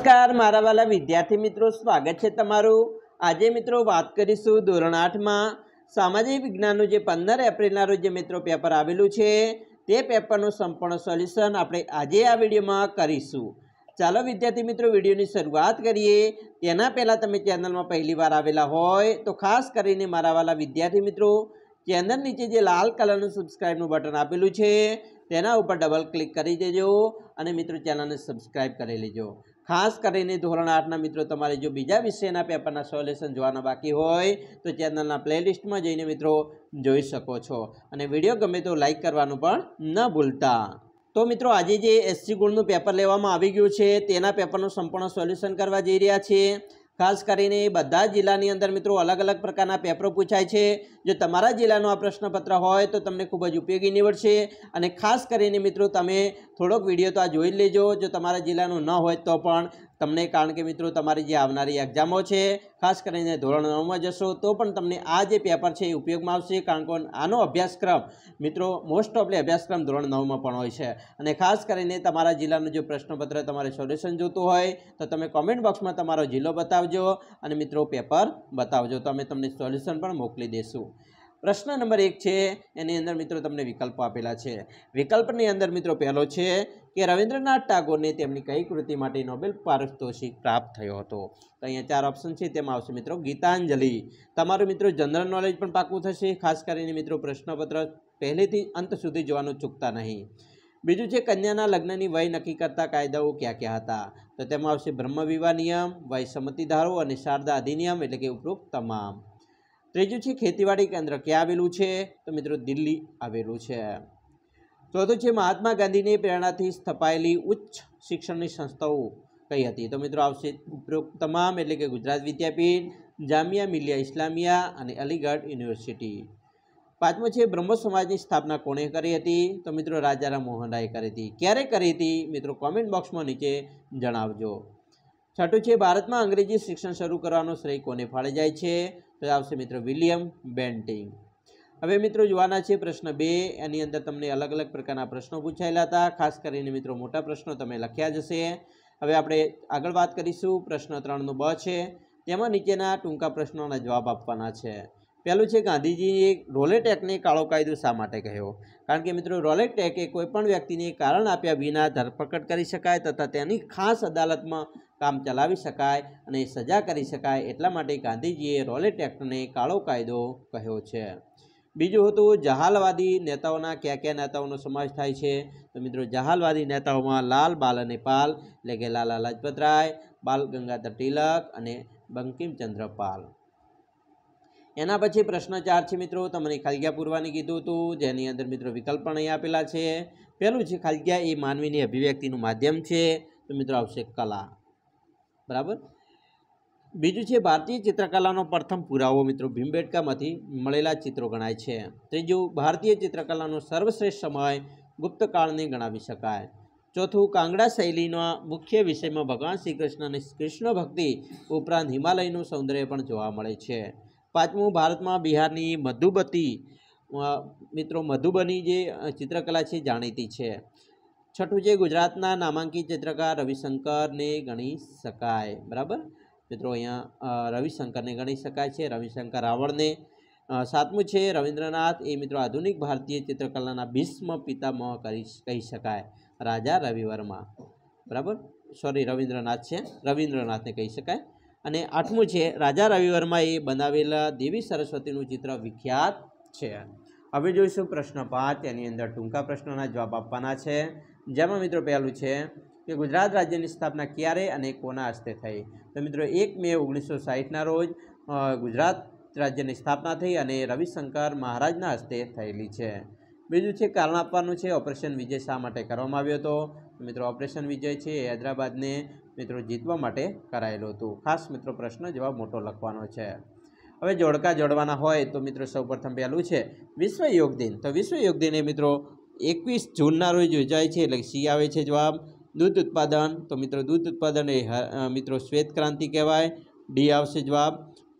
નમસ્કાર મારા વાલા વિદ્યાર્થી મિત્રો સ્વાગત છે તમારું આજે મિત્રો વાત કરીશું ધોરણ આઠમાં સામાજિક વિજ્ઞાનનું જે પંદર એપ્રિલના રોજ જે મિત્રો પેપર આવેલું છે તે પેપરનું સંપૂર્ણ સોલ્યુશન આપણે આજે આ વિડીયોમાં કરીશું ચાલો વિદ્યાર્થી મિત્રો વિડીયોની શરૂઆત કરીએ તેના પહેલાં તમે ચેનલમાં પહેલીવાર આવેલા હોય તો ખાસ કરીને મારા વાલા વિદ્યાર્થી મિત્રો ચેનલ નીચે જે લાલ કલરનું સબસ્ક્રાઈબનું બટન આપેલું છે તેના ઉપર ડબલ ક્લિક કરી દેજો અને મિત્રો ચેનલને સબસ્ક્રાઈબ કરી લેજો ખાસ કરીને ધોરણ આઠના મિત્રો તમારે જો બીજા વિષયના પેપરના સોલ્યુશન જોવાના બાકી હોય તો ચેનલના પ્લેલિસ્ટમાં જઈને મિત્રો જોઈ શકો છો અને વિડીયો ગમે તો લાઇક કરવાનું પણ ન ભૂલતા તો મિત્રો આજે જે એસસી ગુણનું પેપર લેવામાં આવી ગયું છે તેના પેપરનું સંપૂર્ણ સોલ્યુશન કરવા જઈ રહ્યા છીએ ખાસ કરીને બધા જિલ્લાની અંદર મિત્રો અલગ અલગ પ્રકારના પેપરો પૂછાય છે જો તમારા જિલ્લાનો આ પ્રશ્નપત્ર હોય તો તમને ખૂબ જ ઉપયોગી નીવડશે અને ખાસ કરીને મિત્રો તમે થોડોક વિડીયો તો આ જોઈ લેજો જો તમારા જિલ્લાનો ન હોય તો પણ તમને કારણ કે મિત્રો તમારી જે આવનારી એક્ઝામો છે ખાસ કરીને ધોરણ નવમાં જશો તો પણ તમને આ જે પેપર છે એ ઉપયોગમાં આવશે કારણ કે આનો અભ્યાસક્રમ મિત્રો મોસ્ટ ઓફલી અભ્યાસક્રમ ધોરણ નવમાં પણ હોય છે અને ખાસ કરીને તમારા જિલ્લાનું જો પ્રશ્નપત્ર તમારે સોલ્યુશન જોતું હોય તો તમે કોમેન્ટ બોક્સમાં તમારો જિલ્લો બતાવજો અને મિત્રો પેપર બતાવજો તો અમે તમને સોલ્યુશન પણ મોકલી દઈશું પ્રશ્ન નંબર એક છે એની અંદર મિત્રો તમને વિકલ્પો આપેલા છે વિકલ્પની અંદર મિત્રો પહેલો છે કે રવિન્દ્રનાથ ટાગોરને તેમની કઈ કૃતિ માટે નોબેલ પારિતોષિક પ્રાપ્ત થયો હતો તો અહીંયા ચાર ઓપ્શન છે તેમાં આવશે મિત્રો ગીતાંજલિ તમારું મિત્રો જનરલ નોલેજ પણ પાકું થશે ખાસ કરીને મિત્રો પ્રશ્નપત્ર પહેલેથી અંત સુધી જોવાનું ચૂકતા નહીં બીજું છે કન્યાના લગ્નની વય નક્કી કરતા કાયદાઓ ક્યાં ક્યાં હતા તો તેમાં આવશે બ્રહ્મવિવાહ નિયમ વય સંમતિ ધારો અને શારદા અધિનિયમ એટલે કે ઉપરોક્ત તમામ ત્રીજું છે ખેતીવાડી કેન્દ્ર ક્યાં આવેલું છે તો મિત્રો દિલ્હી આવેલું છે ચોથું છે મહાત્મા ગાંધીની પ્રેરણાથી સ્થપાયેલી ઉચ્ચ શિક્ષણની સંસ્થાઓ કઈ હતી તો મિત્રો આવશે ઉપરોક્ત તમામ એટલે કે ગુજરાત વિદ્યાપીઠ જામિયા મિલિયા ઇસ્લામિયા અને અલીગઢ યુનિવર્સિટી પાંચમો છે બ્રહ્મ સમાજની સ્થાપના કોણે કરી હતી તો મિત્રો રાજા રાજારામ મોહનરાય કરી હતી ક્યારે કરી હતી મિત્રો કોમેન્ટ બોક્સમાં નીચે જણાવજો છઠ્ઠું છે ભારતમાં અંગ્રેજી શિક્ષણ શરૂ કરવાનો શ્રેય કોને ફાળે જાય છે તો આવશે મિત્રો વિલિયમ બેન્ટિંગ હવે મિત્રો જોવાના છે પ્રશ્ન બે એની અંદર તમને અલગ અલગ પ્રકારના પ્રશ્નો પૂછાયેલા હતા ખાસ કરીને મિત્રો મોટા પ્રશ્નો તમે લખ્યા જ હશે હવે આપણે આગળ વાત કરીશું પ્રશ્ન ત્રણનો બ છે તેમાં નીચેના ટૂંકા પ્રશ્નોના જવાબ આપવાના છે પહેલું છે ગાંધીજીએ રોલેટ એક્ટને કાળો કાયદો શા માટે કહ્યો કારણ કે મિત્રો રોલેટ એ કોઈપણ વ્યક્તિને કારણ આપ્યા વિના ધરપકડ કરી શકાય તથા તેની ખાસ અદાલતમાં કામ ચલાવી શકાય અને સજા કરી શકાય એટલા માટે ગાંધીજીએ રોલેટ એક્ટને કાળો કાયદો કહ્યો છે બીજું હતું જહાલવાદી નેતાઓના કયા કયા નેતાઓનો સમાવેશ થાય છે તો મિત્રો જહાલવાદી નેતાઓમાં લાલ બાલ અને પાલ એટલે કે લાલા લાજપત રાય બાલ ગંગાધર તિલક અને બંકિમચંદ્ર પાલ એના પછી પ્રશ્ન ચાર છે મિત્રો તમને ખાલગ્યા પૂરવાની કીધું હતું જેની અંદર મિત્રો વિકલ્પ પણ અહીં આપેલા છે પહેલું છે ખાલગ્યા એ માનવીની અભિવ્યક્તિનું માધ્યમ છે તો મિત્રો આવશે કલા બરાબર બીજું છે ભારતીય ચિત્રકલાનો પ્રથમ પુરાવો મિત્રો ભીમબેટકામાંથી મળેલા ચિત્રો ગણાય છે ત્રીજું ભારતીય ચિત્રકલાનો સર્વશ્રેષ્ઠ સમય ગુપ્તકાળને ગણાવી શકાય ચોથું કાંગડા શૈલીના મુખ્ય વિષયમાં ભગવાન શ્રી કૃષ્ણ અને કૃષ્ણ ભક્તિ ઉપરાંત હિમાલયનું સૌંદર્ય પણ જોવા મળે છે પાંચમું ભારતમાં બિહારની મધુબતી મિત્રો મધુબની જે ચિત્રકલા છે જાણીતી છે છઠ્ઠું છે ગુજરાતના નામાંકિત ચિત્રકાર રવિશંકરને ગણી શકાય બરાબર મિત્રો અહીંયા રવિશંકરને ગણી શકાય છે રવિશંકર રાવળને સાતમું છે રવિન્દ્રનાથ એ મિત્રો આધુનિક ભારતીય ચિત્રકલાના ભીષ્મ પિતામહ કરી કહી શકાય રાજા રવિવર્મા બરાબર સોરી રવિન્દ્રનાથ છે રવિન્દ્રનાથને કહી શકાય અને આઠમું છે રાજા રવિવર્મા એ બનાવેલા દેવી સરસ્વતીનું ચિત્ર વિખ્યાત છે હવે જોઈશું પ્રશ્ન પાંચ એની અંદર ટૂંકા પ્રશ્નોના જવાબ આપવાના છે જેમાં મિત્રો પહેલું છે કે ગુજરાત રાજ્યની સ્થાપના ક્યારે અને કોના હસ્તે થઈ તો મિત્રો એક મે ઓગણીસો સાહીઠના રોજ ગુજરાત રાજ્યની સ્થાપના થઈ અને રવિશંકર મહારાજના હસ્તે થયેલી છે બીજું છે કારણ આપવાનું છે ઓપરેશન વિજય શા માટે કરવામાં આવ્યો હતો મિત્રો ઓપરેશન વિજય છે એ હૈદરાબાદને મિત્રો જીતવા માટે કરાયેલું હતું ખાસ મિત્રો પ્રશ્ન જવાબ મોટો લખવાનો છે હવે જોડકા જોડવાના હોય તો મિત્રો સૌપ્રથમ પહેલું છે વિશ્વ યોગ દિન તો વિશ્વ યોગ દિન એ મિત્રો એકવીસ જૂનના રોજ યોજાય છે એટલે સી આવે છે જવાબ દૂધ ઉત્પાદન તો મિત્રો દૂધ ઉત્પાદન એ મિત્રો શ્વેત ક્રાંતિ કહેવાય ડી આવશે જવાબ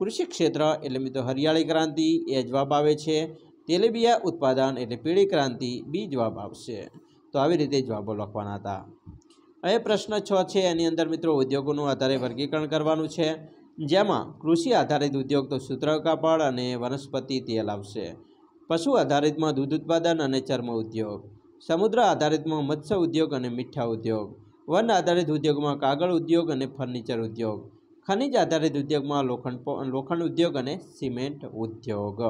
કૃષિ ક્ષેત્ર એટલે મિત્રો હરિયાળી ક્રાંતિ એ જવાબ આવે છે તેલીબિયા ઉત્પાદન એટલે પીળી ક્રાંતિ બી જવાબ આવશે તો આવી રીતે જવાબો લખવાના હતા હવે પ્રશ્ન છ છે એની અંદર મિત્રો ઉદ્યોગોનું આધારે વર્ગીકરણ કરવાનું છે જેમાં કૃષિ આધારિત ઉદ્યોગ તો સૂત્ર કાપડ અને વનસ્પતિ તેલ આવશે પશુ આધારિતમાં દૂધ ઉત્પાદન અને ચર્મ ઉદ્યોગ સમુદ્ર આધારિતમાં મત્સ્ય ઉદ્યોગ અને મીઠા ઉદ્યોગ વન આધારિત ઉદ્યોગમાં કાગળ ઉદ્યોગ અને ફર્નિચર ઉદ્યોગ ખનિજ આધારિત ઉદ્યોગમાં લોખંડ લોખંડ ઉદ્યોગ અને સિમેન્ટ ઉદ્યોગ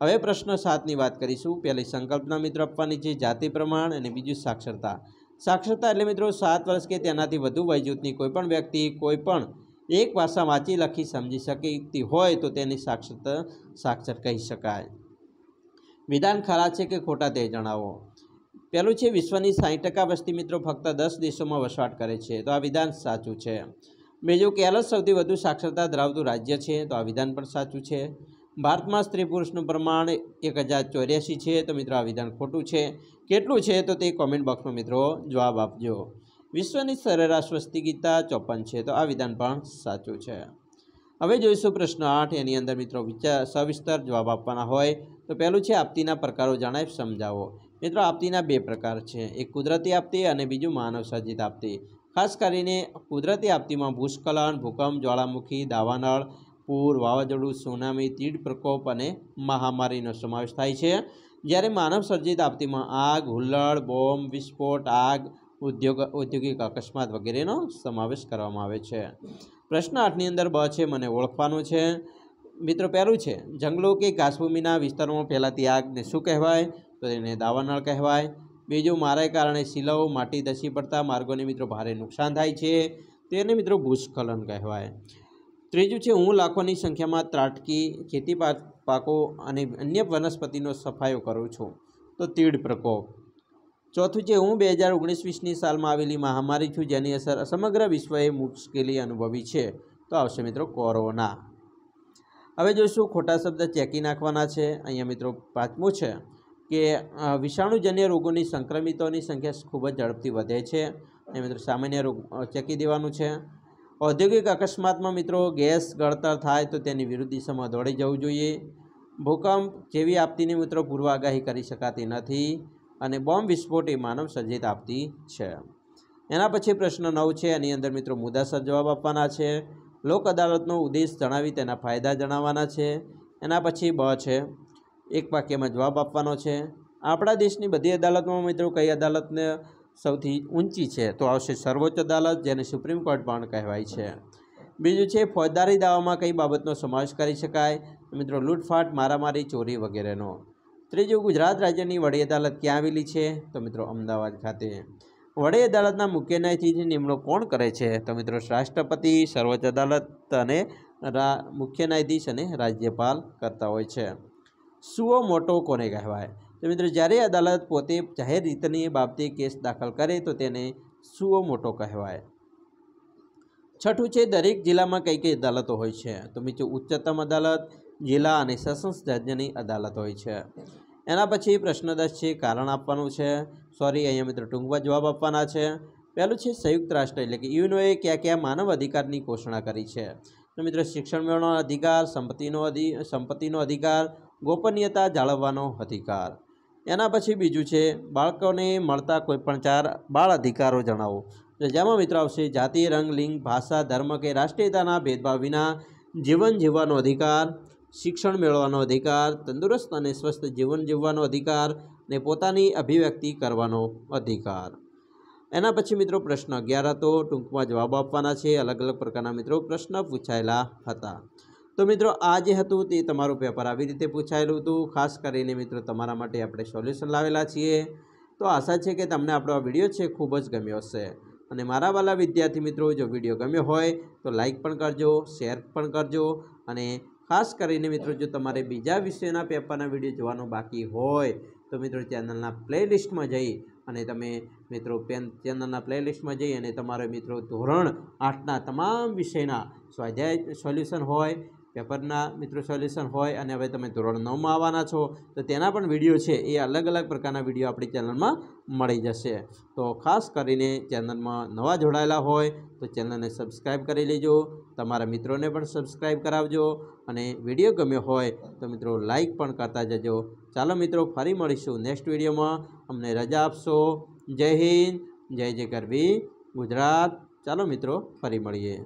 હવે પ્રશ્ન સાતની વાત કરીશું પહેલી સંકલ્પના મિત્રો આપવાની છે જાતિ પ્રમાણ અને બીજું સાક્ષરતા સાક્ષરતા એટલે મિત્રો સાત વર્ષ કે તેનાથી વધુ વયજૂથની કોઈપણ વ્યક્તિ કોઈપણ એક ભાષા વાંચી લખી સમજી શકતી હોય તો તેની સાક્ષરતા સાક્ષર કહી શકાય વિધાન ખરા છે કે ખોટા તે જણાવો પહેલું છે વિશ્વની સાહીઠ ટકા વસ્તી મિત્રો ફક્ત દસ દેશોમાં વસવાટ કરે છે તો આ વિધાન સાચું છે બીજું કેરળ સૌથી વધુ સાક્ષરતા ધરાવતું રાજ્ય છે તો આ વિધાન પણ સાચું છે ભારતમાં સ્ત્રી પુરુષનું પ્રમાણ એક હજાર ચોર્યાસી છે તો મિત્રો આ વિધાન ખોટું છે કેટલું છે તો તે કોમેન્ટ બોક્સમાં મિત્રો જવાબ આપજો વિશ્વની સરેરાશ વસ્તી ગીતા ચોપન છે તો આ વિધાન પણ સાચું છે હવે જોઈશું પ્રશ્ન આઠ એની અંદર મિત્રો વિચાર સવિસ્તર જવાબ આપવાના હોય તો પહેલું છે આપતીના પ્રકારો જણાવી સમજાવો મિત્રો આપતીના બે પ્રકાર છે એક કુદરતી આપતી અને બીજું માનવસર્જિત આપતી ખાસ કરીને કુદરતી આપતીમાં ભૂસ્ખલન ભૂકંપ જ્વાળામુખી દાવાનળ પૂર વાવાઝોડું સુનામી તીડ પ્રકોપ અને મહામારીનો સમાવેશ થાય છે જ્યારે માનવસર્જિત આપતીમાં આગ હુલ્લડ બોમ્બ વિસ્ફોટ આગ ઉદ્યોગ ઔદ્યોગિક અકસ્માત વગેરેનો સમાવેશ કરવામાં આવે છે પ્રશ્ન આઠની અંદર બ છે મને ઓળખવાનું છે મિત્રો પહેલું છે જંગલો કે ઘાસભૂમિના વિસ્તારોમાં ફેલાતી આગને શું કહેવાય તો એને દાવાનળ કહેવાય બીજું મારા કારણે શિલાઓ માટી ધસી પડતા માર્ગોને મિત્રો ભારે નુકસાન થાય છે તેને મિત્રો ભૂસ્ખલન કહેવાય ત્રીજું છે હું લાખોની સંખ્યામાં ત્રાટકી ખેતી પાકો અને અન્ય વનસ્પતિનો સફાયો કરું છું તો તીડ પ્રકોપ ચોથું છે હું બે હજાર ઓગણીસ વીસની સાલમાં આવેલી મહામારી છું જેની અસર સમગ્ર વિશ્વએ મુશ્કેલી અનુભવી છે તો આવશે મિત્રો કોરોના હવે જોઈશું ખોટા શબ્દ ચેકી નાખવાના છે અહીંયા મિત્રો પાંચમું છે કે વિષાણુજન્ય રોગોની સંક્રમિતોની સંખ્યા ખૂબ જ ઝડપથી વધે છે અને મિત્રો સામાન્ય રોગ ચકી દેવાનું છે ઔદ્યોગિક અકસ્માતમાં મિત્રો ગેસ ગળતર થાય તો તેની વિરુદ્ધ દિશામાં દોડી જવું જોઈએ ભૂકંપ જેવી આપતીની મિત્રો પૂર્વ આગાહી કરી શકાતી નથી અને બોમ્બ વિસ્ફોટ એ માનવ સર્જિત આપતી છે એના પછી પ્રશ્ન નવ છે એની અંદર મિત્રો મુદ્દાસર જવાબ આપવાના છે લોક અદાલતનો ઉદ્દેશ જણાવી તેના ફાયદા જણાવવાના છે એના પછી બ છે એક વાક્યમાં જવાબ આપવાનો છે આપણા દેશની બધી અદાલતમાં મિત્રો કઈ અદાલતને સૌથી ઊંચી છે તો આવશે સર્વોચ્ચ અદાલત જેને સુપ્રીમ કોર્ટ પણ કહેવાય છે બીજું છે ફોજદારી દાવામાં કઈ બાબતનો સમાવેશ કરી શકાય મિત્રો લૂંટફાટ મારામારી ચોરી વગેરેનો ત્રીજું ગુજરાત રાજ્યની વડી અદાલત ક્યાં આવેલી છે તો મિત્રો અમદાવાદ ખાતે વડી અદાલતના મુખ્ય ન્યાયાધીશની નિમણૂક કોણ કરે છે તો મિત્રો રાષ્ટ્રપતિ સર્વોચ્ચ અદાલત અને મુખ્ય ન્યાયાધીશ અને રાજ્યપાલ કરતા હોય છે સુઓ મોટો કોને કહેવાય તો મિત્રો જ્યારે અદાલત પોતે જાહેર રીતની બાબતે કેસ દાખલ કરે તો તેને સુઓ મોટો કહેવાય છઠ્ઠું છે દરેક જિલ્લામાં કઈ કઈ અદાલતો હોય છે તો મિત્રો ઉચ્ચતમ અદાલત જિલ્લા અને સેશન્સ જજની અદાલત હોય છે એના પછી પ્રશ્ન છે કારણ આપવાનું છે સોરી અહીંયા મિત્રો ટૂંકમાં જવાબ આપવાના છે પહેલું છે સંયુક્ત રાષ્ટ્ર એટલે કે યુનોએ ક્યાં ક્યાં માનવ અધિકારની ઘોષણા કરી છે તો મિત્રો શિક્ષણ મેળવવાનો અધિકાર સંપત્તિનો સંપત્તિનો અધિકાર ગોપનીયતા જાળવવાનો અધિકાર એના પછી બીજું છે બાળકોને મળતા કોઈપણ ચાર બાળ અધિકારો જણાવો જેમાં મિત્રો આવશે જાતિ રંગ લિંગ ભાષા ધર્મ કે રાષ્ટ્રીયતાના ભેદભાવ વિના જીવન જીવવાનો અધિકાર શિક્ષણ મેળવવાનો અધિકાર તંદુરસ્ત અને સ્વસ્થ જીવન જીવવાનો અધિકાર ને પોતાની અભિવ્યક્તિ કરવાનો અધિકાર એના પછી મિત્રો પ્રશ્ન અગિયાર હતો ટૂંકમાં જવાબ આપવાના છે અલગ અલગ પ્રકારના મિત્રો પ્રશ્ન પૂછાયેલા હતા તો મિત્રો આ જે હતું તે તમારું પેપર આવી રીતે પૂછાયેલું હતું ખાસ કરીને મિત્રો તમારા માટે આપણે સોલ્યુશન લાવેલા છીએ તો આશા છે કે તમને આપણો આ વિડીયો છે ખૂબ જ ગમ્યો હશે અને મારા વાલા વિદ્યાર્થી મિત્રો જો વિડીયો ગમ્યો હોય તો લાઇક પણ કરજો શેર પણ કરજો અને ખાસ કરીને મિત્રો જો તમારે બીજા વિષયના પેપરના વિડીયો જોવાનું બાકી હોય તો મિત્રો ચેનલના પ્લેલિસ્ટમાં જઈ અને તમે મિત્રો પેન ચેનલના પ્લેલિસ્ટમાં જઈ અને તમારા મિત્રો ધોરણ આઠના તમામ વિષયના સ્વાધ્યાય સોલ્યુશન હોય પેપરના મિત્રો સોલ્યુશન હોય અને હવે તમે ધોરણ નવમાં આવવાના છો તો તેના પણ વિડીયો છે એ અલગ અલગ પ્રકારના વિડીયો આપણી ચેનલમાં મળી જશે તો ખાસ કરીને ચેનલમાં નવા જોડાયેલા હોય તો ચેનલને સબસ્ક્રાઈબ કરી લેજો તમારા મિત્રોને પણ સબસ્ક્રાઈબ કરાવજો અને વિડીયો ગમ્યો હોય તો મિત્રો લાઈક પણ કરતા જજો ચાલો મિત્રો ફરી મળીશું નેક્સ્ટ વિડીયોમાં અમને રજા આપશો જય હિન્દ જય જય ગરબી ગુજરાત ચાલો મિત્રો ફરી મળીએ